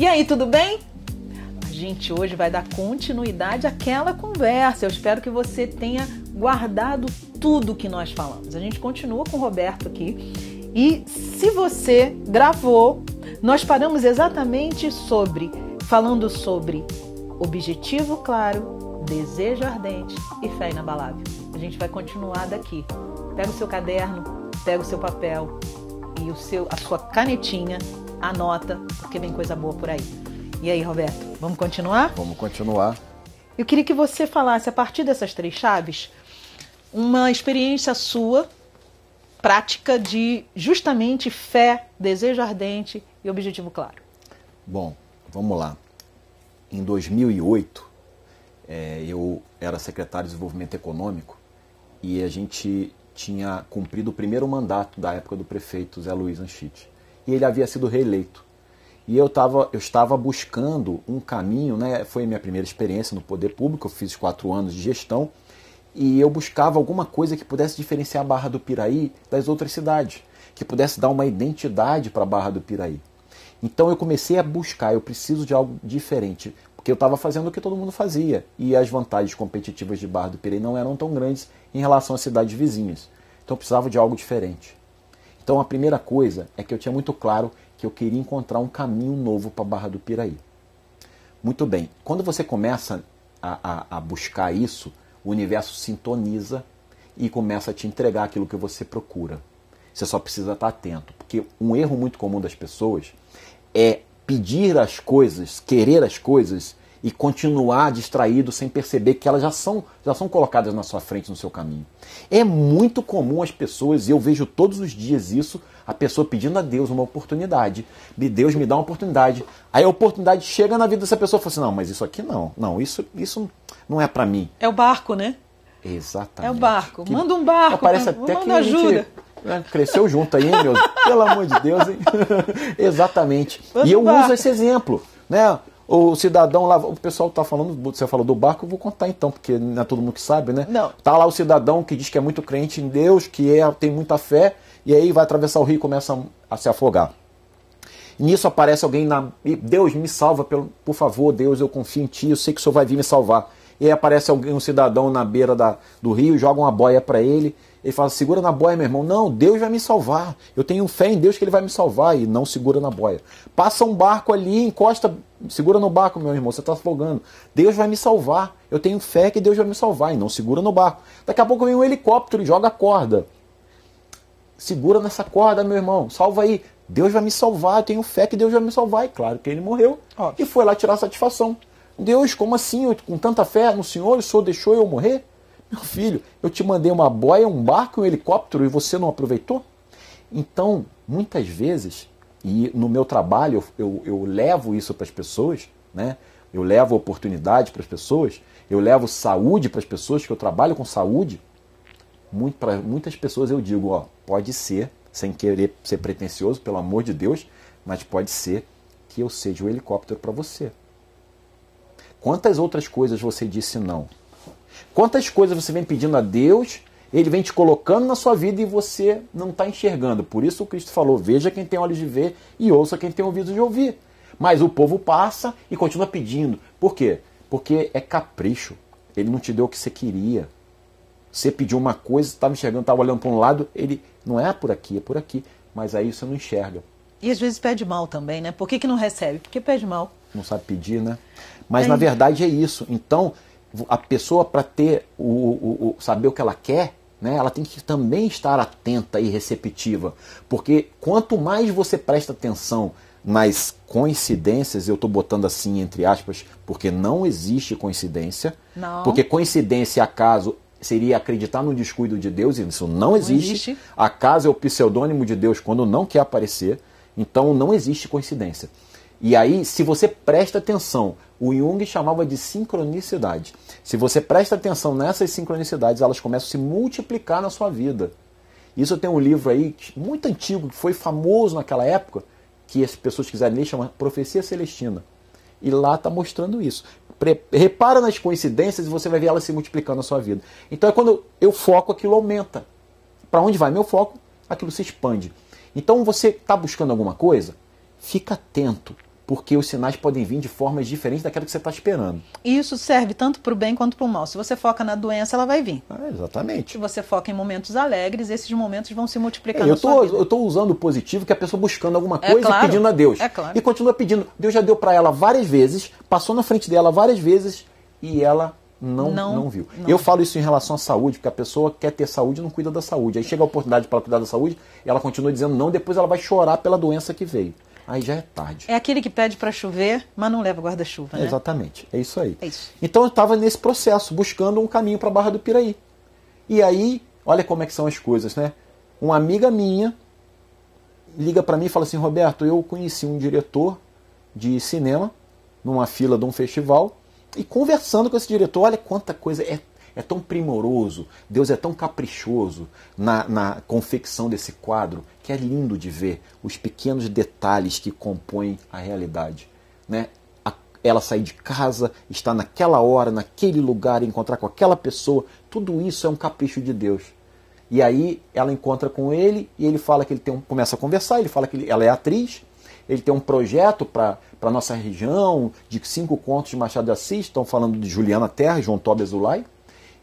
E aí, tudo bem? A gente hoje vai dar continuidade àquela conversa. Eu espero que você tenha guardado tudo que nós falamos. A gente continua com o Roberto aqui. E se você gravou, nós paramos exatamente sobre falando sobre objetivo claro, desejo ardente e fé inabalável. A gente vai continuar daqui. Pega o seu caderno, pega o seu papel e o seu, a sua canetinha, anota, porque vem coisa boa por aí. E aí, Roberto, vamos continuar? Vamos continuar. Eu queria que você falasse, a partir dessas três chaves, uma experiência sua, prática de justamente fé, desejo ardente e objetivo claro. Bom, vamos lá. Em 2008, é, eu era secretário de desenvolvimento econômico e a gente tinha cumprido o primeiro mandato da época do prefeito Zé Luiz Anchite. E ele havia sido reeleito. E eu, tava, eu estava buscando um caminho, né? foi minha primeira experiência no poder público, eu fiz quatro anos de gestão, e eu buscava alguma coisa que pudesse diferenciar a Barra do Piraí das outras cidades, que pudesse dar uma identidade para a Barra do Piraí. Então eu comecei a buscar, eu preciso de algo diferente que eu estava fazendo o que todo mundo fazia e as vantagens competitivas de Barra do Pirei não eram tão grandes em relação às cidades vizinhas. Então eu precisava de algo diferente. Então a primeira coisa é que eu tinha muito claro que eu queria encontrar um caminho novo para Barra do Piraí. Muito bem, quando você começa a, a, a buscar isso, o universo sintoniza e começa a te entregar aquilo que você procura. Você só precisa estar atento, porque um erro muito comum das pessoas é pedir as coisas, querer as coisas e continuar distraído sem perceber que elas já são, já são colocadas na sua frente, no seu caminho. É muito comum as pessoas, e eu vejo todos os dias isso, a pessoa pedindo a Deus uma oportunidade. De Deus me dá uma oportunidade. Aí a oportunidade chega na vida dessa pessoa e fala assim: não, mas isso aqui não, não, isso, isso não é para mim. É o barco, né? Exatamente. É o barco. Que... Manda um barco. Parece até que ajuda. Gente... Né, cresceu junto aí, hein, meu? Pelo amor de Deus, hein? Exatamente. Manda e eu um uso esse exemplo. Né? o cidadão lá, o pessoal tá falando, você falou do barco, eu vou contar então, porque não é todo mundo que sabe, né? Não. Tá lá o cidadão que diz que é muito crente em Deus, que é, tem muita fé, e aí vai atravessar o rio e começa a se afogar. Nisso aparece alguém na. Deus, me salva, pelo, por favor, Deus, eu confio em ti, eu sei que o senhor vai vir me salvar. E aí aparece alguém, um cidadão na beira da, do rio, joga uma boia para ele, ele fala, segura na boia, meu irmão. Não, Deus vai me salvar. Eu tenho fé em Deus que Ele vai me salvar. E não segura na boia. Passa um barco ali, encosta, segura no barco, meu irmão. Você está afogando. Deus vai me salvar. Eu tenho fé que Deus vai me salvar. E não segura no barco. Daqui a pouco vem um helicóptero e joga a corda. Segura nessa corda, meu irmão. Salva aí. Deus vai me salvar. Eu tenho fé que Deus vai me salvar. E claro que ele morreu. Ótimo. E foi lá tirar satisfação. Deus, como assim? Eu, com tanta fé no Senhor, o Senhor deixou eu morrer? Meu filho, eu te mandei uma boia, um barco, um helicóptero e você não aproveitou? Então, muitas vezes, e no meu trabalho eu, eu, eu levo isso para as pessoas, né? eu levo oportunidade para as pessoas, eu levo saúde para as pessoas, que eu trabalho com saúde. Muito, para muitas pessoas eu digo, ó, pode ser, sem querer ser pretencioso, pelo amor de Deus, mas pode ser que eu seja o helicóptero para você. Quantas outras coisas você disse não? Quantas coisas você vem pedindo a Deus, ele vem te colocando na sua vida e você não está enxergando. Por isso o Cristo falou: veja quem tem olhos de ver e ouça quem tem ouvidos de ouvir. Mas o povo passa e continua pedindo. Por quê? Porque é capricho. Ele não te deu o que você queria. Você pediu uma coisa, estava enxergando, estava olhando para um lado, ele não é por aqui, é por aqui. Mas aí você não enxerga. E às vezes pede mal também, né? Por que, que não recebe? Porque pede mal. Não sabe pedir, né? Mas é. na verdade é isso. Então, a pessoa para ter o, o, o, saber o que ela quer, né, ela tem que também estar atenta e receptiva, porque quanto mais você presta atenção nas coincidências, eu estou botando assim entre aspas, porque não existe coincidência, não. porque coincidência e acaso seria acreditar no descuido de Deus, e isso não existe. não existe. Acaso é o pseudônimo de Deus quando não quer aparecer, então não existe coincidência. E aí, se você presta atenção, o Jung chamava de sincronicidade. Se você presta atenção nessas sincronicidades, elas começam a se multiplicar na sua vida. Isso tem um livro aí muito antigo, que foi famoso naquela época, que as pessoas quiserem ler, chama Profecia Celestina. E lá está mostrando isso. Pre repara nas coincidências e você vai ver elas se multiplicando na sua vida. Então é quando eu foco, aquilo aumenta. Para onde vai meu foco? Aquilo se expande. Então você está buscando alguma coisa? Fica atento porque os sinais podem vir de formas diferentes daquela que você está esperando. Isso serve tanto para o bem quanto para o mal. Se você foca na doença, ela vai vir. Ah, exatamente. Se você foca em momentos alegres, esses momentos vão se multiplicar é, eu estou usando o positivo, que é a pessoa buscando alguma é coisa é claro. e pedindo a Deus. É claro. E continua pedindo. Deus já deu para ela várias vezes, passou na frente dela várias vezes e ela não, não, não, viu. Não. Eu falo isso em relação à saúde, porque a pessoa quer ter saúde e não cuida da saúde. Aí chega a oportunidade para ela cuidar da saúde, ela continua dizendo não, depois ela vai chorar pela doença que veio aí já é tarde. É aquele que pede para chover, mas não leva guarda-chuva, né? Exatamente, é isso aí. É isso. Então eu estava nesse processo, buscando um caminho para a Barra do Piraí. E aí, olha como é que são as coisas, né? Uma amiga minha liga para mim e fala assim, Roberto, eu conheci um diretor de cinema numa fila de um festival e conversando com esse diretor, olha quanta coisa, é é tão primoroso, Deus é tão caprichoso na, na confecção desse quadro, que é lindo de ver os pequenos detalhes que compõem a realidade. Né? ela sair de casa, estar naquela hora, naquele lugar, encontrar com aquela pessoa, tudo isso é um capricho de Deus. E aí ela encontra com ele e ele fala que ele tem um, começa a conversar, ele fala que ele, ela é atriz, ele tem um projeto para a nossa região de cinco contos de Machado de Assis, estão falando de Juliana Terra João Tobias Ulay.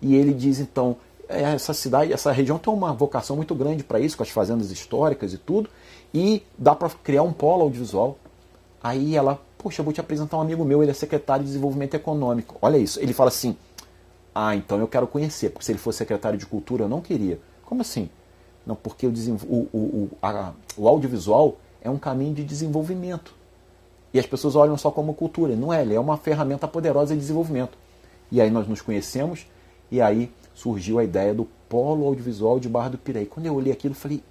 E ele diz então, é, essa cidade, essa região tem uma vocação muito grande para isso, com as fazendas históricas e tudo, e dá para criar um polo audiovisual. Aí ela, poxa, eu vou te apresentar um amigo meu, ele é secretário de desenvolvimento econômico. Olha isso, ele fala assim: "Ah, então eu quero conhecer, porque se ele fosse secretário de cultura eu não queria". Como assim? Não, porque o, o, o, a, o audiovisual é um caminho de desenvolvimento. E as pessoas olham só como cultura. Não é, ele é uma ferramenta poderosa de desenvolvimento. E aí nós nos conhecemos, e aí surgiu a ideia do Polo Audiovisual de Barra do Piraí. Quando eu olhei aquilo, falei: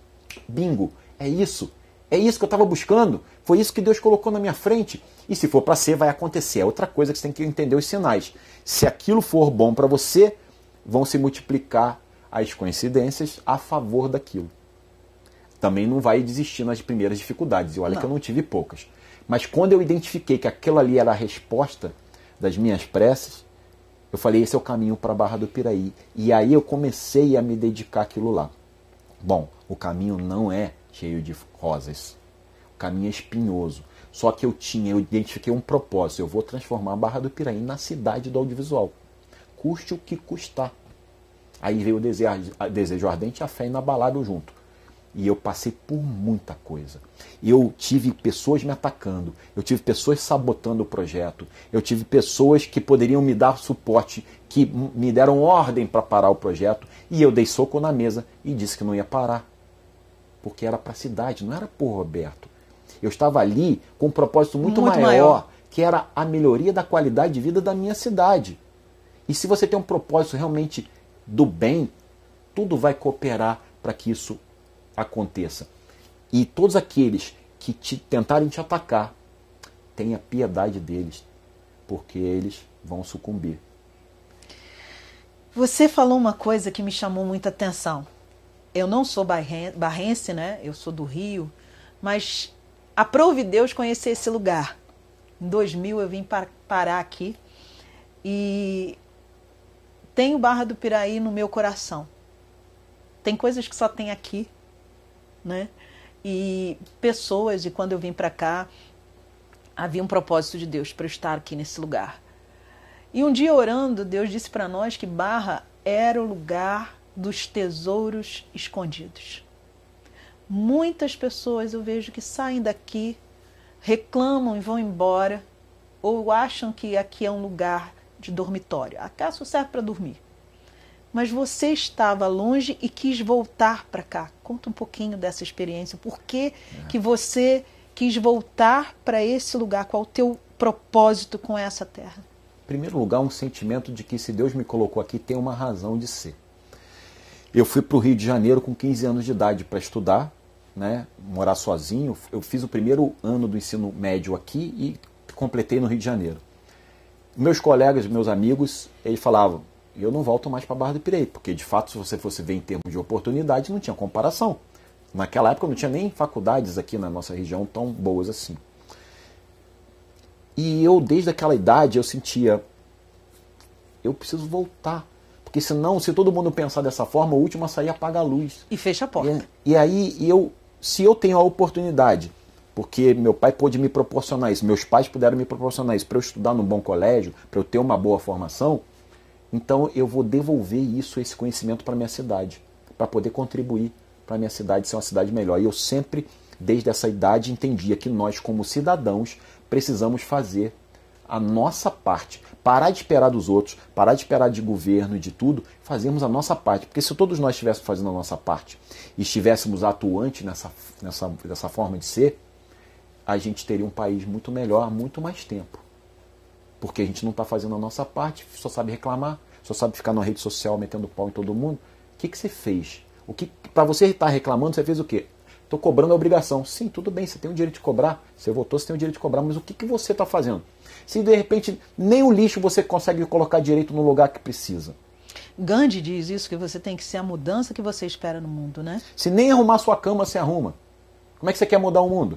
bingo, é isso. É isso que eu estava buscando. Foi isso que Deus colocou na minha frente. E se for para ser, vai acontecer. É outra coisa que você tem que entender os sinais. Se aquilo for bom para você, vão se multiplicar as coincidências a favor daquilo. Também não vai desistir nas primeiras dificuldades. E olha não. que eu não tive poucas. Mas quando eu identifiquei que aquilo ali era a resposta das minhas preces, eu falei, esse é o caminho para a Barra do Piraí. E aí eu comecei a me dedicar àquilo lá. Bom, o caminho não é cheio de rosas. O caminho é espinhoso. Só que eu tinha, eu identifiquei um propósito. Eu vou transformar a Barra do Piraí na cidade do audiovisual. Custe o que custar. Aí veio o desejo, desejo ardente e a fé inabalável junto. E eu passei por muita coisa. Eu tive pessoas me atacando, eu tive pessoas sabotando o projeto, eu tive pessoas que poderiam me dar suporte, que me deram ordem para parar o projeto, e eu dei soco na mesa e disse que não ia parar. Porque era para a cidade, não era por Roberto. Eu estava ali com um propósito muito, muito maior, maior, que era a melhoria da qualidade de vida da minha cidade. E se você tem um propósito realmente do bem, tudo vai cooperar para que isso aconteça. E todos aqueles que te tentarem te atacar, tenha piedade deles, porque eles vão sucumbir. Você falou uma coisa que me chamou muita atenção. Eu não sou barrense, né? Eu sou do Rio, mas aprove Deus conhecer esse lugar. Em 2000 eu vim par parar aqui e tenho Barra do Piraí no meu coração. Tem coisas que só tem aqui né? E pessoas, e quando eu vim para cá, havia um propósito de Deus para eu estar aqui nesse lugar. E um dia orando, Deus disse para nós que Barra era o lugar dos tesouros escondidos. Muitas pessoas eu vejo que saem daqui, reclamam e vão embora, ou acham que aqui é um lugar de dormitório. A casa serve para dormir mas você estava longe e quis voltar para cá. Conta um pouquinho dessa experiência. Por que, é. que você quis voltar para esse lugar? Qual o teu propósito com essa terra? Em primeiro lugar, um sentimento de que se Deus me colocou aqui, tem uma razão de ser. Eu fui para o Rio de Janeiro com 15 anos de idade para estudar, né, morar sozinho. Eu fiz o primeiro ano do ensino médio aqui e completei no Rio de Janeiro. Meus colegas, meus amigos, eles falavam: e eu não volto mais para Barra do Pirei, porque de fato, se você fosse ver em termos de oportunidade, não tinha comparação. Naquela época não tinha nem faculdades aqui na nossa região tão boas assim. E eu, desde aquela idade, eu sentia: eu preciso voltar. Porque senão, se todo mundo pensar dessa forma, o último a sair apaga a luz. E fecha a porta. E, e aí, eu, se eu tenho a oportunidade porque meu pai pôde me proporcionar isso, meus pais puderam me proporcionar isso para eu estudar num bom colégio, para eu ter uma boa formação, então eu vou devolver isso, esse conhecimento para minha cidade, para poder contribuir para minha cidade ser uma cidade melhor. E eu sempre, desde essa idade, entendia que nós, como cidadãos, precisamos fazer a nossa parte, parar de esperar dos outros, parar de esperar de governo e de tudo, fazermos a nossa parte. Porque se todos nós estivéssemos fazendo a nossa parte e estivéssemos atuantes nessa, nessa, nessa forma de ser, a gente teria um país muito melhor há muito mais tempo porque a gente não está fazendo a nossa parte, só sabe reclamar, só sabe ficar na rede social metendo pau em todo mundo. O que, que você fez? O que Para você estar tá reclamando, você fez o quê? Estou cobrando a obrigação. Sim, tudo bem, você tem o direito de cobrar, você votou, você tem o direito de cobrar, mas o que, que você está fazendo? Se de repente nem o lixo você consegue colocar direito no lugar que precisa. Gandhi diz isso, que você tem que ser a mudança que você espera no mundo, né? Se nem arrumar sua cama, você arruma. Como é que você quer mudar o mundo?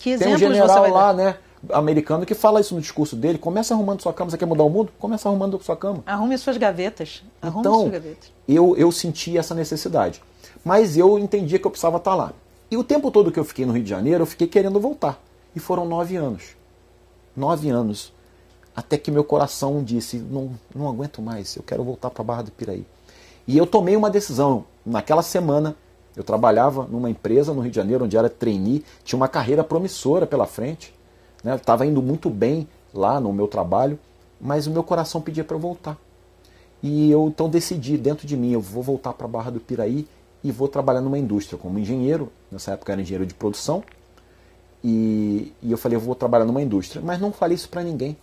Que Tem um general lá, né? americano que fala isso no discurso dele. Começa arrumando sua cama. Você quer mudar o mundo? Começa arrumando sua cama. Arrume suas gavetas. Arrume então, suas gavetas. Eu, eu senti essa necessidade. Mas eu entendia que eu precisava estar tá lá. E o tempo todo que eu fiquei no Rio de Janeiro, eu fiquei querendo voltar. E foram nove anos. Nove anos. Até que meu coração disse: não, não aguento mais, eu quero voltar para Barra do Piraí. E eu tomei uma decisão. Naquela semana, eu trabalhava numa empresa no Rio de Janeiro, onde era trainee, tinha uma carreira promissora pela frente. Né? estava indo muito bem lá no meu trabalho, mas o meu coração pedia para eu voltar. E eu então decidi dentro de mim, eu vou voltar para a Barra do Piraí e vou trabalhar numa indústria como engenheiro. Nessa época era engenheiro de produção. E, e eu falei, eu vou trabalhar numa indústria. Mas não falei isso para ninguém.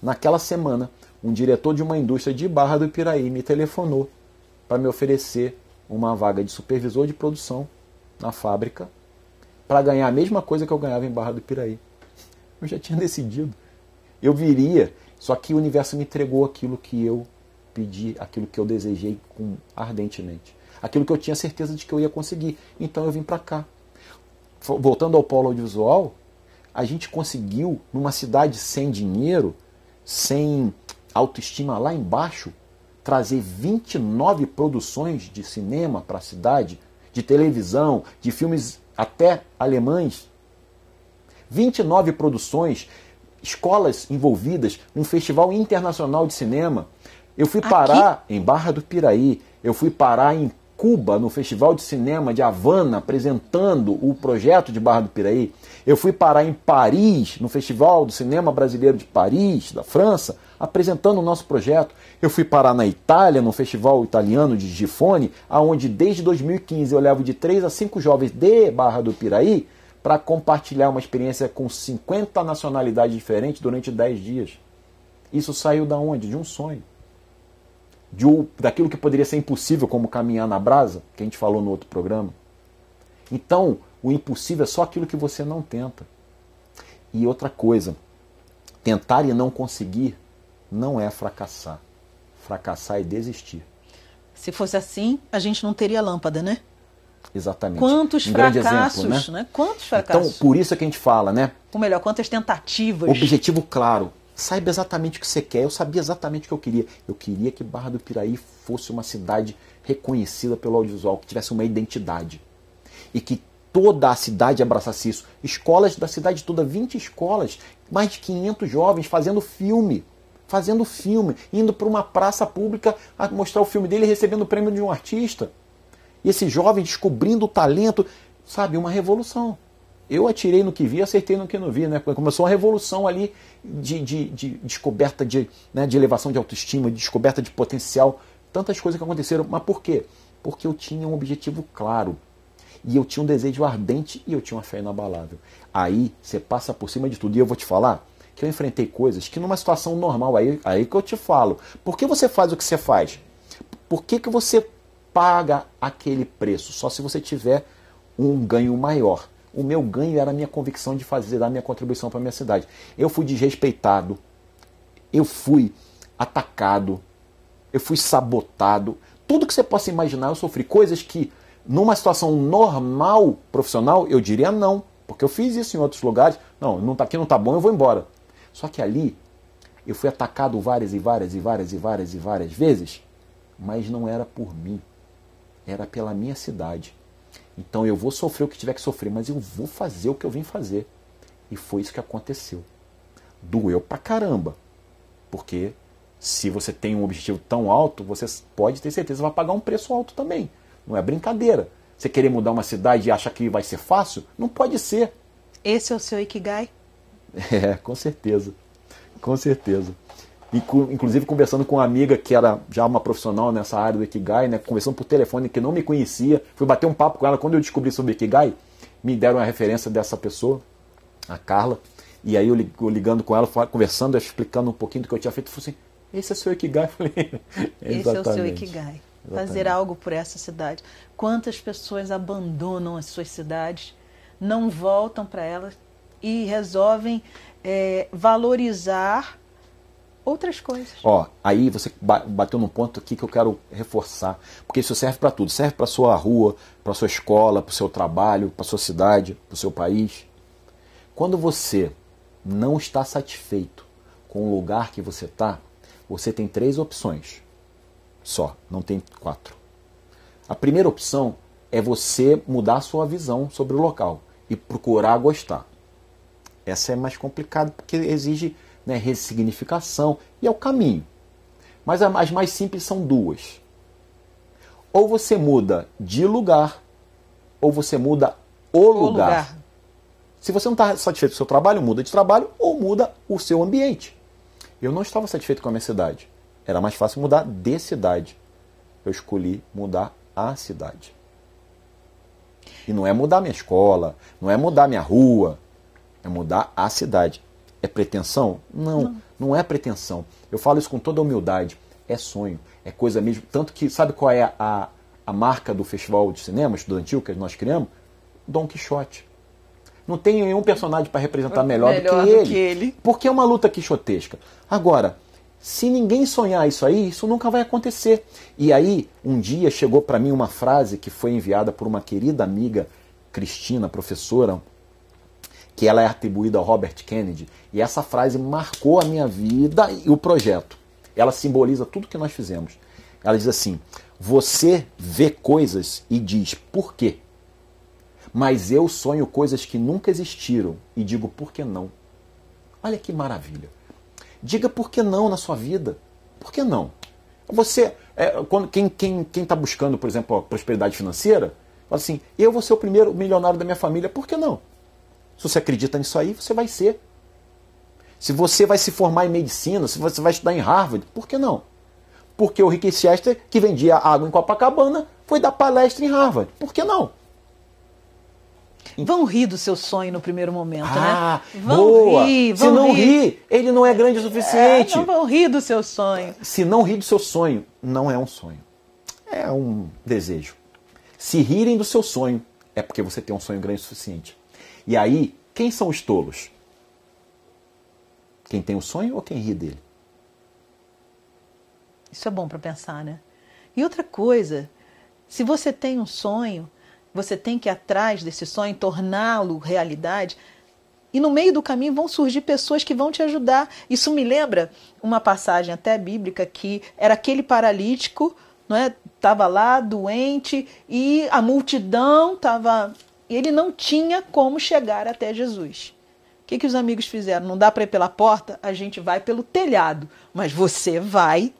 Naquela semana, um diretor de uma indústria de Barra do Piraí me telefonou para me oferecer uma vaga de supervisor de produção na fábrica para ganhar a mesma coisa que eu ganhava em Barra do Piraí. Eu já tinha decidido. Eu viria, só que o universo me entregou aquilo que eu pedi, aquilo que eu desejei com ardentemente, aquilo que eu tinha certeza de que eu ia conseguir. Então eu vim para cá. Voltando ao polo audiovisual, a gente conseguiu numa cidade sem dinheiro, sem autoestima lá embaixo, trazer 29 produções de cinema para a cidade, de televisão, de filmes até alemães 29 produções, escolas envolvidas, um festival internacional de cinema. Eu fui parar Aqui? em Barra do Piraí, eu fui parar em Cuba, no Festival de Cinema de Havana, apresentando o projeto de Barra do Piraí. Eu fui parar em Paris, no Festival do Cinema Brasileiro de Paris, da França, apresentando o nosso projeto. Eu fui parar na Itália, no Festival Italiano de Gifone, aonde desde 2015 eu levo de 3 a 5 jovens de Barra do Piraí para compartilhar uma experiência com 50 nacionalidades diferentes durante 10 dias. Isso saiu da onde? De um sonho. De um, daquilo que poderia ser impossível, como caminhar na brasa, que a gente falou no outro programa. Então, o impossível é só aquilo que você não tenta. E outra coisa, tentar e não conseguir não é fracassar. Fracassar é desistir. Se fosse assim, a gente não teria lâmpada, né? Exatamente. Quantos um fracassos, exemplo, né? né? Quantos então, fracassos. Então, por isso é que a gente fala, né? Ou melhor, quantas tentativas. Objetivo claro. Saiba exatamente o que você quer. Eu sabia exatamente o que eu queria. Eu queria que Barra do Piraí fosse uma cidade reconhecida pelo audiovisual, que tivesse uma identidade. E que toda a cidade abraçasse isso. Escolas da cidade toda, 20 escolas, mais de 500 jovens fazendo filme. Fazendo filme, indo para uma praça pública a mostrar o filme dele recebendo o prêmio de um artista. E esse jovem descobrindo o talento, sabe, uma revolução. Eu atirei no que vi, acertei no que não vi, né? Começou uma revolução ali de, de, de descoberta de, né, de elevação de autoestima, de descoberta de potencial, tantas coisas que aconteceram. Mas por quê? Porque eu tinha um objetivo claro. E eu tinha um desejo ardente e eu tinha uma fé inabalável. Aí você passa por cima de tudo. E eu vou te falar que eu enfrentei coisas que numa situação normal, aí, aí que eu te falo. Por que você faz o que você faz? Por que, que você paga aquele preço, só se você tiver um ganho maior. O meu ganho era a minha convicção de fazer da minha contribuição para a minha cidade. Eu fui desrespeitado, eu fui atacado, eu fui sabotado. Tudo que você possa imaginar, eu sofri coisas que, numa situação normal profissional, eu diria não, porque eu fiz isso em outros lugares. Não, não tá aqui, não tá bom, eu vou embora. Só que ali eu fui atacado várias e várias e várias e várias e várias vezes, mas não era por mim era pela minha cidade. Então eu vou sofrer o que tiver que sofrer, mas eu vou fazer o que eu vim fazer. E foi isso que aconteceu. Doeu pra caramba. Porque se você tem um objetivo tão alto, você pode ter certeza que vai pagar um preço alto também. Não é brincadeira. Você querer mudar uma cidade e achar que vai ser fácil, não pode ser. Esse é o seu Ikigai? É, com certeza. Com certeza inclusive conversando com uma amiga que era já uma profissional nessa área do Ikigai, né, conversando por telefone que não me conhecia, fui bater um papo com ela quando eu descobri sobre Ikigai, me deram a referência dessa pessoa, a Carla, e aí eu ligando com ela, conversando, explicando um pouquinho do que eu tinha feito, eu falei assim, esse é seu Ikigai? Eu falei, esse é o seu Ikigai. Exatamente. Fazer algo por essa cidade. Quantas pessoas abandonam as suas cidades, não voltam para elas e resolvem é, valorizar outras coisas. Ó, aí você bateu num ponto aqui que eu quero reforçar, porque isso serve para tudo, serve para sua rua, para sua escola, para o seu trabalho, para sua cidade, para o seu país. Quando você não está satisfeito com o lugar que você está, você tem três opções. Só, não tem quatro. A primeira opção é você mudar sua visão sobre o local e procurar gostar. Essa é mais complicada porque exige né, ressignificação e é o caminho. Mas as mais simples são duas. Ou você muda de lugar, ou você muda o, o lugar. lugar. Se você não está satisfeito com o seu trabalho, muda de trabalho ou muda o seu ambiente. Eu não estava satisfeito com a minha cidade. Era mais fácil mudar de cidade. Eu escolhi mudar a cidade. E não é mudar minha escola, não é mudar minha rua, é mudar a cidade. É pretensão? Não, não, não é pretensão. Eu falo isso com toda humildade. É sonho, é coisa mesmo. Tanto que, sabe qual é a, a marca do Festival de Cinema Estudantil que nós criamos? Dom Quixote. Não tem nenhum personagem para representar melhor, melhor do, que, do ele, que, ele, Porque é uma luta quixotesca. Agora, se ninguém sonhar isso aí, isso nunca vai acontecer. E aí, um dia chegou para mim uma frase que foi enviada por uma querida amiga Cristina, professora, que ela é atribuída a Robert Kennedy, e essa frase marcou a minha vida e o projeto. Ela simboliza tudo que nós fizemos. Ela diz assim: Você vê coisas e diz por quê? Mas eu sonho coisas que nunca existiram e digo por que não? Olha que maravilha. Diga por que não na sua vida. Por que não? Você, é, quando, quem está quem, quem tá buscando, por exemplo, prosperidade financeira, fala assim: eu vou ser o primeiro milionário da minha família, por que não? Se você acredita nisso aí, você vai ser. Se você vai se formar em medicina, se você vai estudar em Harvard, por que não? Porque o Rick Chester, que vendia água em Copacabana, foi dar palestra em Harvard. Por que não? Vão rir do seu sonho no primeiro momento, né? ah, né? Vão boa. rir, vão Se não rir. rir, ele não é grande o suficiente. É, não vão rir do seu sonho. Se não rir do seu sonho, não é um sonho. É um desejo. Se rirem do seu sonho, é porque você tem um sonho grande o suficiente. E aí, quem são os tolos? Quem tem o sonho ou quem ri dele? Isso é bom para pensar, né? E outra coisa, se você tem um sonho, você tem que ir atrás desse sonho, torná-lo realidade. E no meio do caminho vão surgir pessoas que vão te ajudar. Isso me lembra uma passagem até bíblica que era aquele paralítico, não é? Tava lá doente e a multidão tava e ele não tinha como chegar até Jesus. O que, que os amigos fizeram? Não dá para ir pela porta? A gente vai pelo telhado. Mas você vai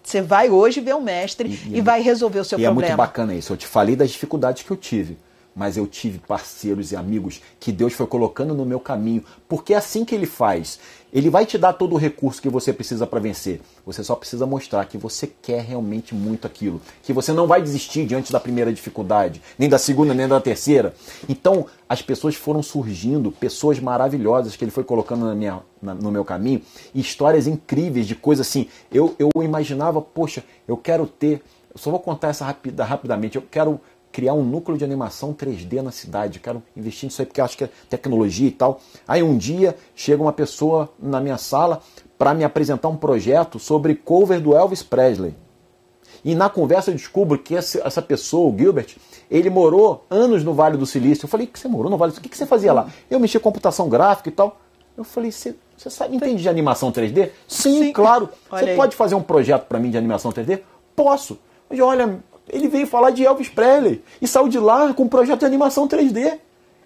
você vai hoje ver o mestre e, e, e vai resolver o seu e problema. E é muito bacana isso. Eu te falei das dificuldades que eu tive mas eu tive parceiros e amigos que Deus foi colocando no meu caminho, porque é assim que ele faz. Ele vai te dar todo o recurso que você precisa para vencer. Você só precisa mostrar que você quer realmente muito aquilo, que você não vai desistir diante da primeira dificuldade, nem da segunda, nem da terceira. Então, as pessoas foram surgindo, pessoas maravilhosas que ele foi colocando na minha, na, no meu caminho, e histórias incríveis de coisas assim. Eu, eu imaginava, poxa, eu quero ter. Eu só vou contar essa rapida, rapidamente. Eu quero criar um núcleo de animação 3D na cidade. Quero investir nisso aí porque acho que é tecnologia e tal. Aí um dia chega uma pessoa na minha sala para me apresentar um projeto sobre cover do Elvis Presley. E na conversa eu descubro que essa pessoa, o Gilbert, ele morou anos no Vale do Silício. Eu falei, que você morou no Vale do Silício? O que você fazia lá? Eu mexia computação gráfica e tal. Eu falei, você sabe, tá entende de animação 3D? Sim, Sim. claro. Você pode fazer um projeto para mim de animação 3D? Posso. Mas olha, ele veio falar de Elvis Presley e saiu de lá com um projeto de animação 3D.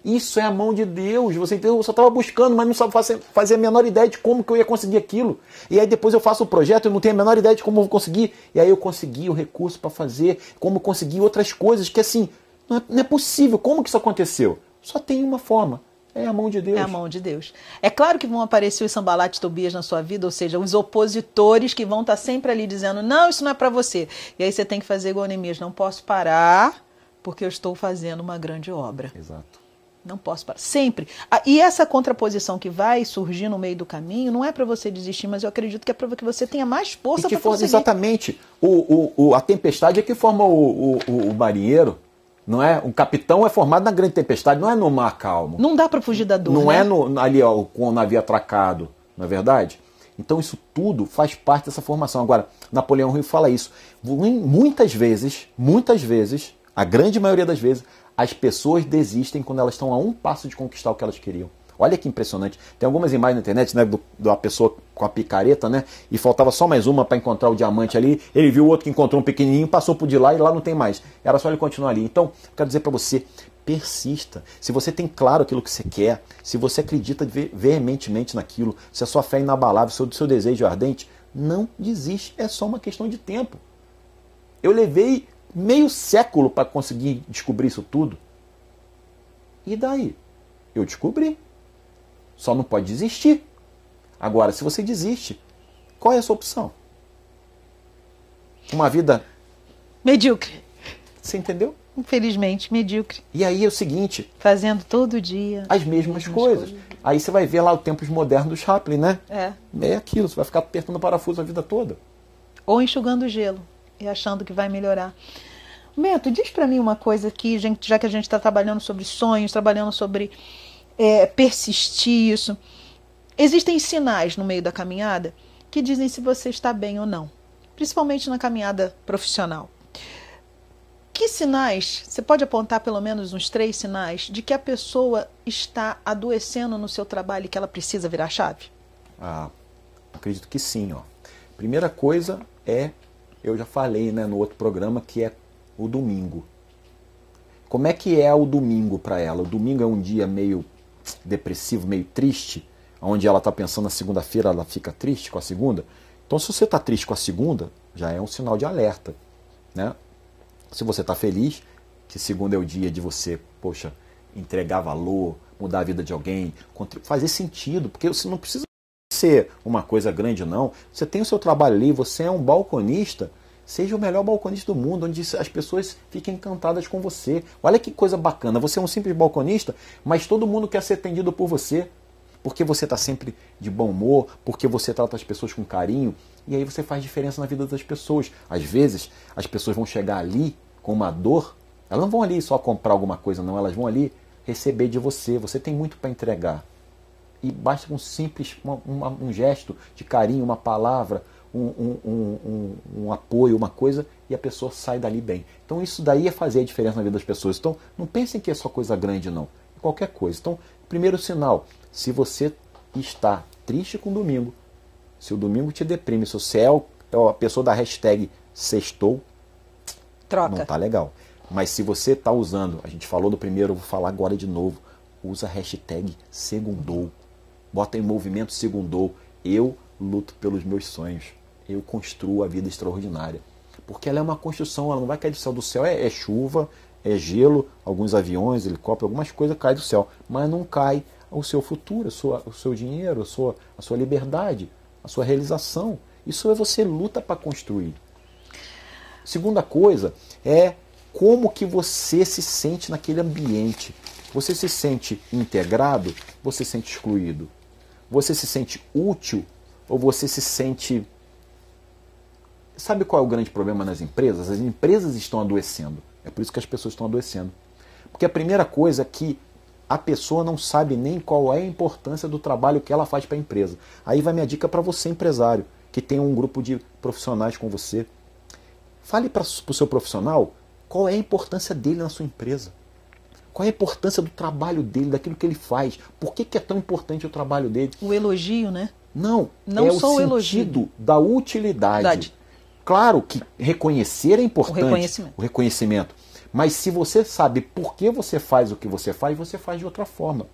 Isso é a mão de Deus, você entendeu? Eu só estava buscando, mas não sabia fazer, fazer a menor ideia de como que eu ia conseguir aquilo. E aí depois eu faço o projeto, eu não tenho a menor ideia de como eu vou conseguir. E aí eu consegui o recurso para fazer, como conseguir outras coisas que assim, não é, não é possível. Como que isso aconteceu? Só tem uma forma, é a mão de Deus. É a mão de Deus. É claro que vão aparecer os sambalates Tobias na sua vida, ou seja, os opositores que vão estar tá sempre ali dizendo: não, isso não é para você. E aí você tem que fazer igual Neemias: não posso parar, porque eu estou fazendo uma grande obra. Exato. Não posso parar. Sempre. Ah, e essa contraposição que vai surgir no meio do caminho não é para você desistir, mas eu acredito que é para que você tenha mais força para conseguir. Exatamente. O, o, o, a tempestade é que forma o, o, o marinheiro. Não é? Um capitão é formado na grande tempestade, não é no mar calmo. Não dá para fugir da dor. Não é né? é no, ali ó, com o navio atracado, não é verdade? Então isso tudo faz parte dessa formação. Agora, Napoleão Rio fala isso. Muitas vezes, muitas vezes, a grande maioria das vezes, as pessoas desistem quando elas estão a um passo de conquistar o que elas queriam. Olha que impressionante. Tem algumas imagens na internet, né, do, da pessoa com a picareta, né? E faltava só mais uma para encontrar o diamante ali. Ele viu o outro que encontrou um pequenininho, passou por de lá e lá não tem mais. Era só ele continuar ali. Então, quero dizer para você, persista. Se você tem claro aquilo que você quer, se você acredita veementemente naquilo, se a sua fé é inabalável, se o seu desejo é ardente, não desiste. É só uma questão de tempo. Eu levei meio século para conseguir descobrir isso tudo. E daí? Eu descobri. Só não pode desistir. Agora, se você desiste, qual é a sua opção? Uma vida medíocre. Você entendeu? Infelizmente, medíocre. E aí é o seguinte: fazendo todo dia as mesmas, mesmas coisas. coisas. Aí você vai ver lá o tempos modernos do Chaplin, né? É. É aquilo, você vai ficar apertando parafuso a vida toda. Ou enxugando gelo e achando que vai melhorar. Beto, diz para mim uma coisa aqui, gente, já que a gente está trabalhando sobre sonhos, trabalhando sobre é, persistir isso. Existem sinais no meio da caminhada que dizem se você está bem ou não, principalmente na caminhada profissional. Que sinais? Você pode apontar pelo menos uns três sinais de que a pessoa está adoecendo no seu trabalho e que ela precisa virar chave? Ah, acredito que sim. Ó. Primeira coisa é, eu já falei né, no outro programa, que é o domingo. Como é que é o domingo para ela? O domingo é um dia meio depressivo, meio triste, onde ela está pensando na segunda-feira, ela fica triste com a segunda. Então, se você está triste com a segunda, já é um sinal de alerta. Né? Se você está feliz, que segunda é o dia de você, poxa, entregar valor, mudar a vida de alguém, fazer sentido, porque você não precisa ser uma coisa grande, não. Você tem o seu trabalho ali, você é um balconista Seja o melhor balconista do mundo, onde as pessoas fiquem encantadas com você. Olha que coisa bacana. Você é um simples balconista, mas todo mundo quer ser atendido por você. Porque você está sempre de bom humor, porque você trata as pessoas com carinho. E aí você faz diferença na vida das pessoas. Às vezes, as pessoas vão chegar ali com uma dor. Elas não vão ali só comprar alguma coisa, não. Elas vão ali receber de você. Você tem muito para entregar. E basta um simples um gesto de carinho, uma palavra, um, um, um, apoio, uma coisa, e a pessoa sai dali bem. Então isso daí é fazer a diferença na vida das pessoas. Então não pensem que é só coisa grande, não. É qualquer coisa. Então, primeiro sinal, se você está triste com o domingo, se o domingo te deprime, se você é, é a pessoa da hashtag sextou, Troca. não tá legal. Mas se você está usando, a gente falou do primeiro, eu vou falar agora de novo, usa a hashtag segundou. Bota em movimento segundou. Eu luto pelos meus sonhos eu construo a vida extraordinária. Porque ela é uma construção, ela não vai cair do céu. Do céu é, é chuva, é gelo, alguns aviões, helicóptero, algumas coisas caem do céu. Mas não cai o seu futuro, a sua, o seu dinheiro, a sua, a sua liberdade, a sua realização. Isso é você luta para construir. Segunda coisa é como que você se sente naquele ambiente. Você se sente integrado? Você se sente excluído? Você se sente útil ou você se sente Sabe qual é o grande problema nas empresas? As empresas estão adoecendo. É por isso que as pessoas estão adoecendo. Porque a primeira coisa é que a pessoa não sabe nem qual é a importância do trabalho que ela faz para a empresa. Aí vai minha dica para você, empresário, que tem um grupo de profissionais com você. Fale para o seu profissional qual é a importância dele na sua empresa. Qual é a importância do trabalho dele, daquilo que ele faz? Por que, que é tão importante o trabalho dele? O elogio, né? Não, não é só o, o elogio da utilidade. Verdade. Claro que reconhecer é importante, o reconhecimento. o reconhecimento. Mas se você sabe por que você faz o que você faz, você faz de outra forma.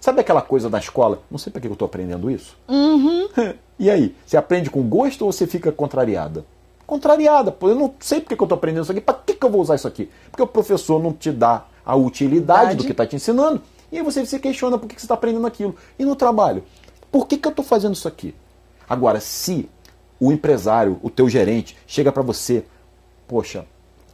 Sabe aquela coisa da escola? Não sei para que eu estou aprendendo isso. Uhum. e aí? Você aprende com gosto ou você fica contrariada? Contrariada, pô, eu não sei porque eu estou aprendendo isso aqui, para que, que eu vou usar isso aqui? Porque o professor não te dá a utilidade Verdade. do que está te ensinando. E aí você se questiona por que, que você está aprendendo aquilo. E no trabalho? Por que, que eu estou fazendo isso aqui? Agora, se o empresário, o teu gerente, chega para você, poxa,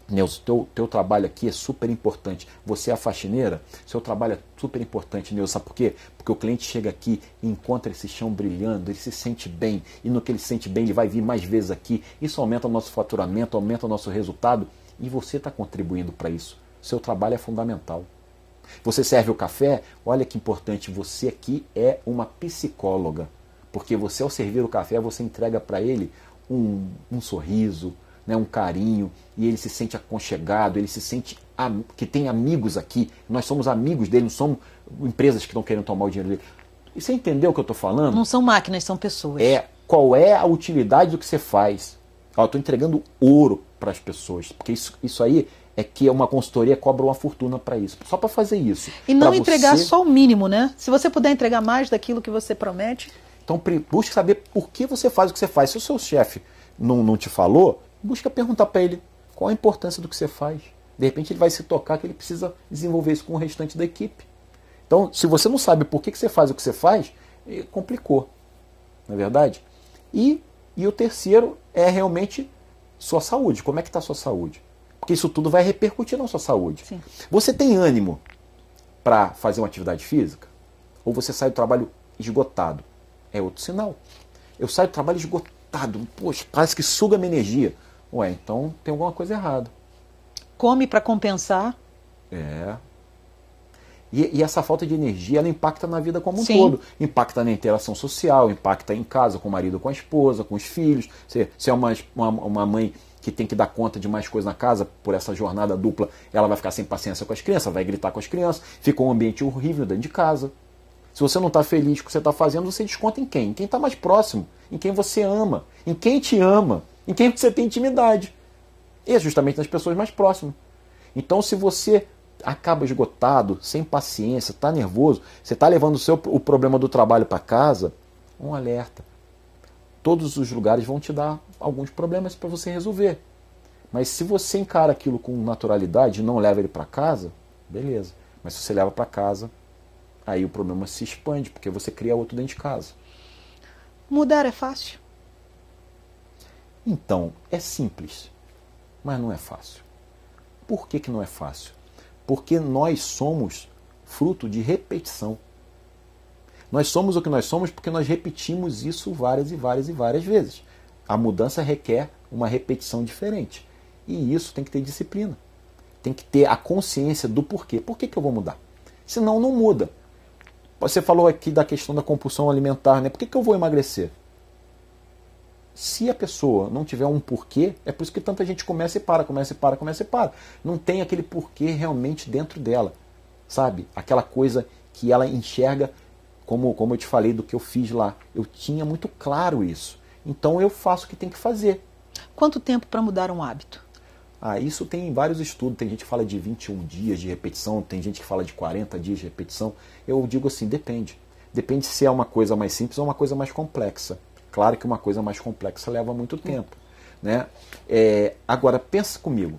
Neuza, teu, teu trabalho aqui é super importante. Você é a faxineira, seu trabalho é super importante, Neuza. Sabe por quê? Porque o cliente chega aqui e encontra esse chão brilhando, ele se sente bem. E no que ele se sente bem, ele vai vir mais vezes aqui. Isso aumenta o nosso faturamento, aumenta o nosso resultado. E você está contribuindo para isso. Seu trabalho é fundamental. Você serve o café? Olha que importante, você aqui é uma psicóloga. Porque você, ao servir o café, você entrega para ele um, um sorriso, né, um carinho, e ele se sente aconchegado, ele se sente que tem amigos aqui, nós somos amigos dele, não somos empresas que estão querendo tomar o dinheiro dele. E você entendeu o que eu estou falando? Não são máquinas, são pessoas. É, qual é a utilidade do que você faz? Ó, eu estou entregando ouro para as pessoas, porque isso, isso aí é que uma consultoria cobra uma fortuna para isso, só para fazer isso. E não entregar você... só o mínimo, né? Se você puder entregar mais daquilo que você promete. Então busque saber por que você faz o que você faz. Se o seu chefe não, não te falou, busca perguntar para ele qual a importância do que você faz. De repente ele vai se tocar que ele precisa desenvolver isso com o restante da equipe. Então, se você não sabe por que, que você faz o que você faz, é, complicou. Não é verdade? E, e o terceiro é realmente sua saúde. Como é que está a sua saúde? Porque isso tudo vai repercutir na sua saúde. Sim. Você tem ânimo para fazer uma atividade física? Ou você sai do trabalho esgotado? É outro sinal. Eu saio do trabalho esgotado, poxa, parece que suga minha energia. Ué, então tem alguma coisa errada. Come para compensar. É. E, e, essa falta de energia, ela impacta na vida como um Sim. todo. Impacta na interação social, impacta em casa, com o marido, com a esposa, com os filhos. Se, se é uma, uma, uma mãe que tem que dar conta de mais coisas na casa por essa jornada dupla, ela vai ficar sem paciência com as crianças, vai gritar com as crianças, fica um ambiente horrível dentro de casa. Se você não está feliz com o que você está fazendo, você desconta em quem? Em quem está mais próximo, em quem você ama, em quem te ama, em quem você tem intimidade. E é justamente nas pessoas mais próximas. Então, se você acaba esgotado, sem paciência, está nervoso, você está levando o, seu, o problema do trabalho para casa, um alerta. Todos os lugares vão te dar alguns problemas para você resolver. Mas se você encara aquilo com naturalidade e não leva ele para casa, beleza. Mas se você leva para casa, Aí o problema se expande, porque você cria outro dentro de casa. Mudar é fácil? Então, é simples, mas não é fácil. Por que, que não é fácil? Porque nós somos fruto de repetição. Nós somos o que nós somos porque nós repetimos isso várias e várias e várias vezes. A mudança requer uma repetição diferente. E isso tem que ter disciplina. Tem que ter a consciência do porquê. Por que, que eu vou mudar? Senão não muda. Você falou aqui da questão da compulsão alimentar, né? Por que, que eu vou emagrecer? Se a pessoa não tiver um porquê, é por isso que tanta gente começa e para, começa e para, começa e para. Não tem aquele porquê realmente dentro dela, sabe? Aquela coisa que ela enxerga, como, como eu te falei do que eu fiz lá. Eu tinha muito claro isso. Então eu faço o que tem que fazer. Quanto tempo para mudar um hábito? Ah, isso tem vários estudos. Tem gente que fala de 21 dias de repetição, tem gente que fala de 40 dias de repetição eu digo assim, depende. Depende se é uma coisa mais simples ou uma coisa mais complexa. Claro que uma coisa mais complexa leva muito hum. tempo. Né? É, agora, pensa comigo.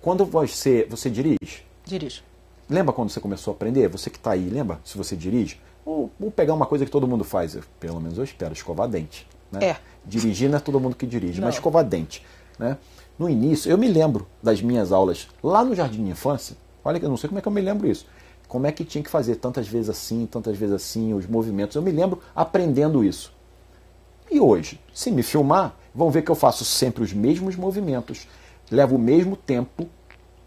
Quando você, você dirige? Dirijo. Lembra quando você começou a aprender? Você que está aí, lembra? Se você dirige? Ou, ou, pegar uma coisa que todo mundo faz, eu, pelo menos eu espero, escovar dente. Né? É. Dirigir não é todo mundo que dirige, não. mas escovar dente. Né? No início, eu me lembro das minhas aulas lá no Jardim de Infância. Olha, eu não sei como é que eu me lembro isso como é que tinha que fazer tantas vezes assim, tantas vezes assim, os movimentos. Eu me lembro aprendendo isso. E hoje, se me filmar, vão ver que eu faço sempre os mesmos movimentos, levo o mesmo tempo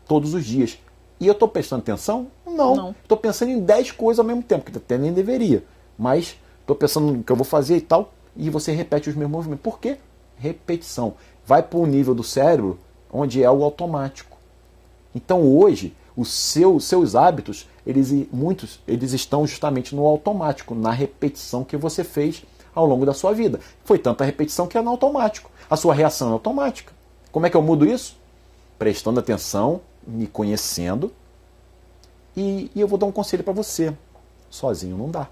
todos os dias. E eu estou prestando atenção? Não. Estou pensando em 10 coisas ao mesmo tempo, que até nem deveria. Mas estou pensando no que eu vou fazer e tal, e você repete os mesmos movimentos. Por quê? Repetição. Vai para o nível do cérebro onde é o automático. Então hoje, os seu, seus hábitos, eles muitos, eles estão justamente no automático, na repetição que você fez ao longo da sua vida. Foi tanta repetição que é no automático. A sua reação é automática. Como é que eu mudo isso? Prestando atenção, me conhecendo. E, e eu vou dar um conselho para você. Sozinho não dá.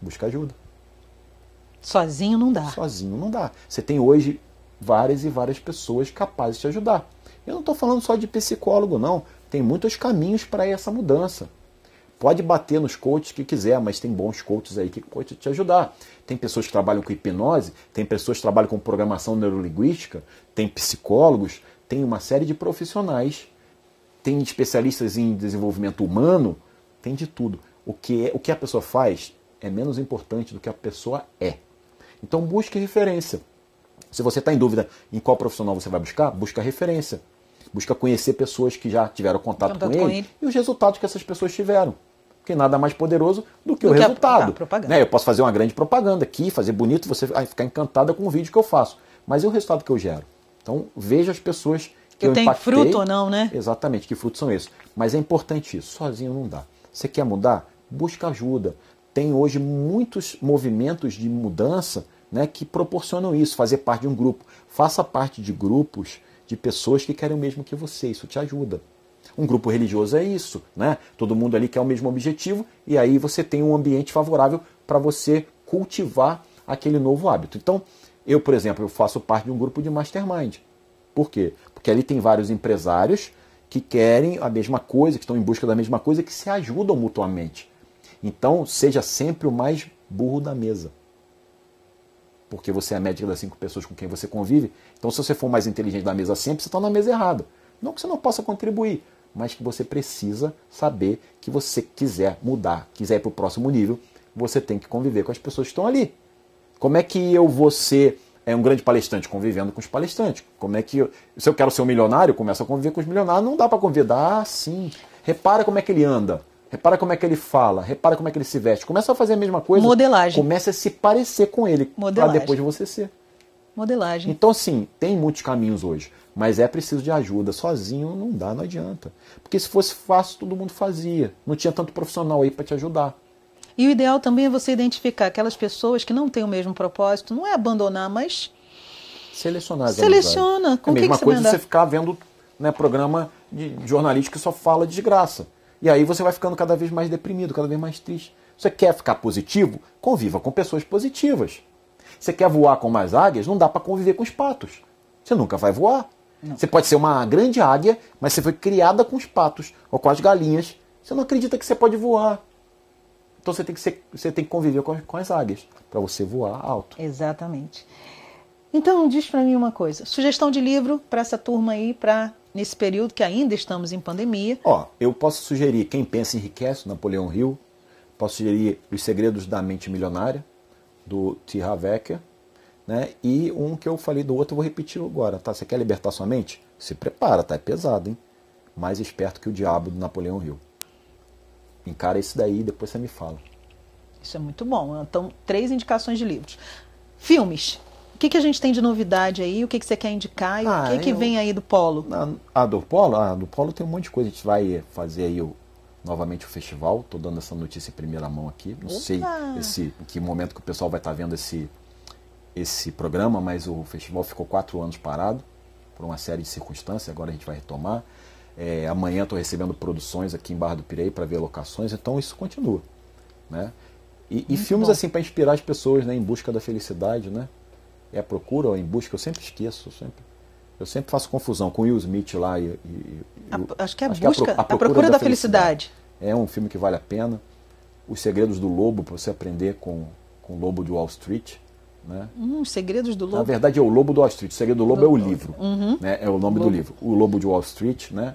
Busca ajuda. Sozinho não dá. Sozinho não dá. Você tem hoje várias e várias pessoas capazes de te ajudar. Eu não estou falando só de psicólogo, não tem muitos caminhos para essa mudança. Pode bater nos coaches que quiser, mas tem bons coaches aí que pode te ajudar. Tem pessoas que trabalham com hipnose, tem pessoas que trabalham com programação neurolinguística, tem psicólogos, tem uma série de profissionais, tem especialistas em desenvolvimento humano, tem de tudo. O que, é, o que a pessoa faz é menos importante do que a pessoa é. Então busque referência. Se você está em dúvida em qual profissional você vai buscar, busca referência busca conhecer pessoas que já tiveram contato, contato com, com ele, e os resultados que essas pessoas tiveram. Porque nada mais poderoso do que do o que resultado. A, a né? Eu posso fazer uma grande propaganda aqui, fazer bonito, você vai ficar encantada com o vídeo que eu faço. Mas e o resultado que eu gero? Então veja as pessoas que eu, eu tem fruto ou não, né? Exatamente, que frutos são esses. Mas é importante isso, sozinho não dá. Você quer mudar? Busca ajuda. Tem hoje muitos movimentos de mudança né, que proporcionam isso, fazer parte de um grupo. Faça parte de grupos de pessoas que querem o mesmo que você. Isso te ajuda. Um grupo religioso é isso, né? Todo mundo ali quer o mesmo objetivo e aí você tem um ambiente favorável para você cultivar aquele novo hábito. Então, eu, por exemplo, eu faço parte de um grupo de mastermind. Por quê? Porque ali tem vários empresários que querem a mesma coisa, que estão em busca da mesma coisa, que se ajudam mutuamente. Então, seja sempre o mais burro da mesa porque você é a média das cinco pessoas com quem você convive. Então, se você for mais inteligente da mesa sempre, você está na mesa errada. Não que você não possa contribuir, mas que você precisa saber que você quiser mudar, quiser ir para o próximo nível, você tem que conviver com as pessoas que estão ali. Como é que eu vou ser é um grande palestrante convivendo com os palestrantes? Como é que eu, se eu quero ser um milionário, começa a conviver com os milionários? Não dá para convidar assim. Repara como é que ele anda. Repara como é que ele fala, repara como é que ele se veste. Começa a fazer a mesma coisa. Modelagem. Começa a se parecer com ele. Modelagem. Pra depois você ser. Modelagem. Então, sim, tem muitos caminhos hoje. Mas é preciso de ajuda. Sozinho não dá, não adianta. Porque se fosse fácil, todo mundo fazia. Não tinha tanto profissional aí para te ajudar. E o ideal também é você identificar aquelas pessoas que não têm o mesmo propósito. Não é abandonar, mas. Selecionar. Seleciona. Com é a mesma que que coisa você, você ficar vendo né, programa de jornalista que só fala de graça. E aí você vai ficando cada vez mais deprimido, cada vez mais triste. Você quer ficar positivo? Conviva com pessoas positivas. Você quer voar com mais águias? Não dá para conviver com os patos. Você nunca vai voar. Não. Você pode ser uma grande águia, mas você foi criada com os patos ou com as galinhas. Você não acredita que você pode voar. Então você tem que, ser, você tem que conviver com, com as águias para você voar alto. Exatamente. Então diz para mim uma coisa. Sugestão de livro para essa turma aí, para nesse período que ainda estamos em pandemia. Ó, eu posso sugerir Quem Pensa Enriquece, Napoleão Hill. Posso sugerir Os Segredos da Mente Milionária, do T. Havecker. Né? E um que eu falei do outro, eu vou repetir agora, tá? Você quer libertar sua mente? Se prepara, tá? É pesado, hein? Mais esperto que o diabo do Napoleão Hill. Encara isso daí e depois você me fala. Isso é muito bom. Então, três indicações de livros. Filmes que, que a gente tem de novidade aí? O que, que você quer indicar? E ah, o que, eu... que vem aí do Polo? A, ah, ah, do Polo? Ah, do Polo tem um monte de coisa. A gente vai fazer aí o, novamente o festival. Estou dando essa notícia em primeira mão aqui. Não Opa! sei esse, em que momento que o pessoal vai estar tá vendo esse, esse programa, mas o festival ficou quatro anos parado por uma série de circunstâncias. Agora a gente vai retomar. É, amanhã estou recebendo produções aqui em Barra do Pirei para ver locações, então isso continua. Né? E, e filmes bom. assim para inspirar as pessoas né, em busca da felicidade, né? é a procura ou em busca, eu sempre esqueço, sempre. Eu sempre faço confusão com Will Smith lá e. e é a, acho que é acho busca, que a, pro, a, procura a, procura, da, da felicidade. felicidade. É um filme que vale a pena. Os Segredos do Lobo, para você aprender com, com o Lobo de Wall Street. Né? Hum, Segredos do Lobo. Na verdade é o Lobo do Wall Street. O Segredo do Lobo, Lobo. é o livro. Uhum. Né? É o nome Lobo. do livro. O Lobo de Wall Street, né?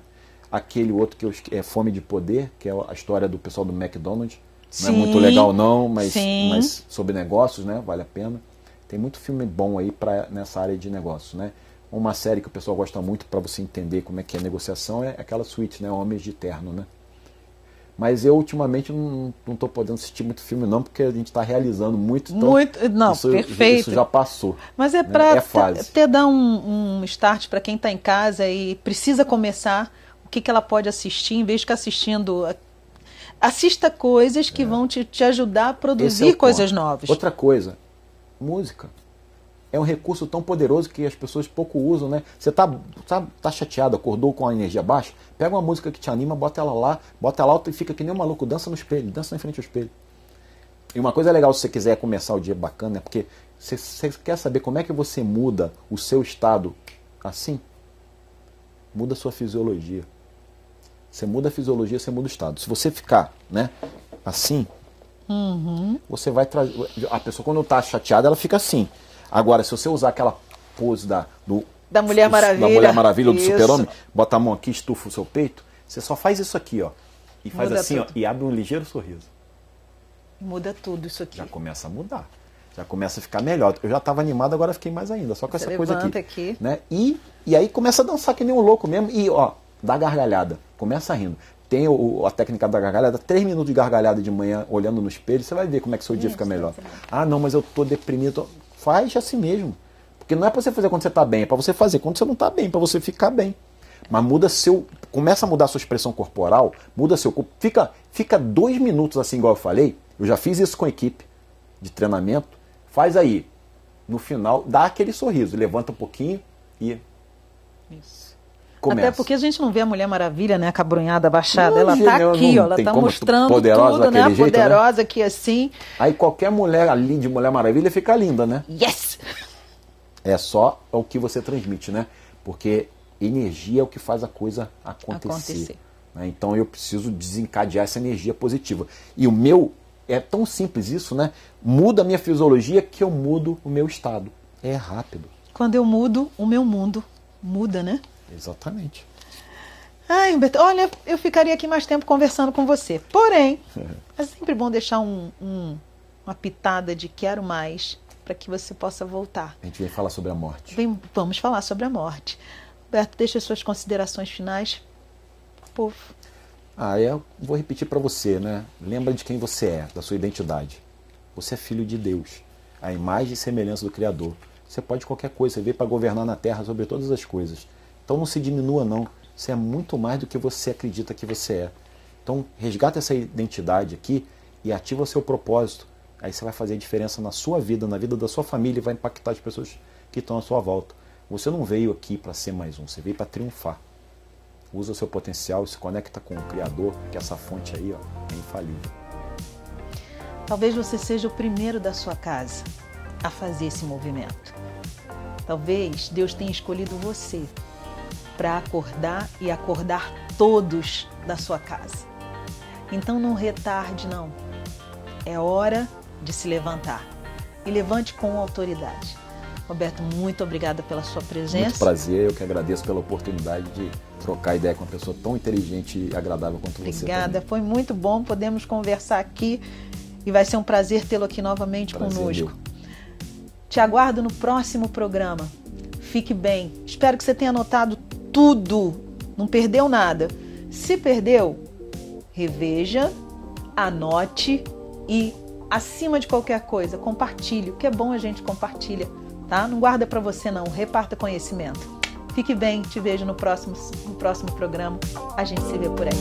Aquele outro que é Fome de Poder, que é a história do pessoal do McDonald's. Sim. Não é muito legal não, mas, mas sobre negócios, né? Vale a pena. Tem muito filme bom aí para nessa área de negócios, né? Uma série que o pessoal gosta muito para você entender como é que é a negociação é aquela suíte, né? Homens de Terno, né? Mas eu ultimamente não estou podendo assistir muito filme, não, porque a gente está realizando muito. Então muito, não, isso, perfeito. Isso já passou. Mas é né? para é até dar um, um start para quem está em casa e precisa começar o que, que ela pode assistir, em vez de ficar assistindo. Assista coisas que é. vão te, te ajudar a produzir é coisas ponto. novas. Outra coisa, música. É um recurso tão poderoso que as pessoas pouco usam, né? Você tá, tá, tá chateado, acordou com a energia baixa? Pega uma música que te anima, bota ela lá, bota ela alta e fica que nem um maluco, dança no espelho, dança na frente ao espelho. E uma coisa legal se você quiser começar o dia bacana, é porque você, você quer saber como é que você muda o seu estado assim? Muda a sua fisiologia. Você muda a fisiologia, você muda o estado. Se você ficar, né, assim, Uhum. Você vai trazer. A pessoa, quando está chateada, ela fica assim. Agora, se você usar aquela pose da, do, da Mulher Maravilha, da Mulher Maravilha ou do Super-Homem, bota a mão aqui, estufa o seu peito, você só faz isso aqui, ó. E faz Muda assim, tudo. ó, e abre um ligeiro sorriso. Muda tudo isso aqui. Já começa a mudar. Já começa a ficar melhor. Eu já estava animado, agora fiquei mais ainda, só com você essa coisa aqui. aqui. Né? E, e aí começa a dançar que nem um louco mesmo. E, ó, dá gargalhada. Começa rindo tem o, a técnica da gargalhada, três minutos de gargalhada de manhã olhando no espelho, você vai ver como é que seu dia fica melhor. Ah, não, mas eu tô deprimido. Faz assim mesmo. Porque não é para você fazer quando você tá bem, é para você fazer quando você não tá bem, para você ficar bem. Mas muda seu. Começa a mudar sua expressão corporal, muda seu corpo. Fica, fica dois minutos assim, igual eu falei. Eu já fiz isso com a equipe de treinamento. Faz aí. No final, dá aquele sorriso. Levanta um pouquinho e. Isso. Começa. Até porque a gente não vê a Mulher Maravilha, né, cabrunhada, baixada. ela está aqui, ó, ela está mostrando tudo, né? Jeito, né? poderosa né? aqui assim. Aí qualquer mulher ali de Mulher Maravilha fica linda, né? Yes! É só o que você transmite, né? Porque energia é o que faz a coisa acontecer. acontecer. Né? Então eu preciso desencadear essa energia positiva. E o meu, é tão simples isso, né? Muda a minha fisiologia que eu mudo o meu estado. É rápido. Quando eu mudo, o meu mundo muda, né? Exatamente. Ai, Humberto, olha, eu ficaria aqui mais tempo conversando com você. Porém, é sempre bom deixar um, um, uma pitada de quero mais para que você possa voltar. A gente vai falar sobre a morte. Vem, vamos falar sobre a morte. Humberto, deixa suas considerações finais. Povo. Ah, eu vou repetir para você, né? Lembra de quem você é, da sua identidade. Você é filho de Deus, a imagem e semelhança do Criador. Você pode qualquer coisa, você veio para governar na terra sobre todas as coisas. Então não se diminua, não. Você é muito mais do que você acredita que você é. Então resgata essa identidade aqui e ativa o seu propósito. Aí você vai fazer a diferença na sua vida, na vida da sua família e vai impactar as pessoas que estão à sua volta. Você não veio aqui para ser mais um, você veio para triunfar. Usa o seu potencial, se conecta com o Criador, que é essa fonte aí ó, é infalível. Talvez você seja o primeiro da sua casa a fazer esse movimento. Talvez Deus tenha escolhido você para acordar e acordar todos da sua casa. Então não retarde, não. É hora de se levantar. E levante com autoridade. Roberto, muito obrigada pela sua presença. Muito prazer, eu que agradeço pela oportunidade de trocar ideia com uma pessoa tão inteligente e agradável quanto obrigada. você. Obrigada, foi muito bom, podemos conversar aqui e vai ser um prazer tê-lo aqui novamente prazer é conosco. Meu. Te aguardo no próximo programa. Fique bem. Espero que você tenha anotado tudo, não perdeu nada. Se perdeu, reveja, anote e acima de qualquer coisa, compartilhe. O que é bom a gente compartilha, tá? Não guarda para você não, reparta conhecimento. Fique bem, te vejo no próximo, no próximo programa. A gente se vê por aí.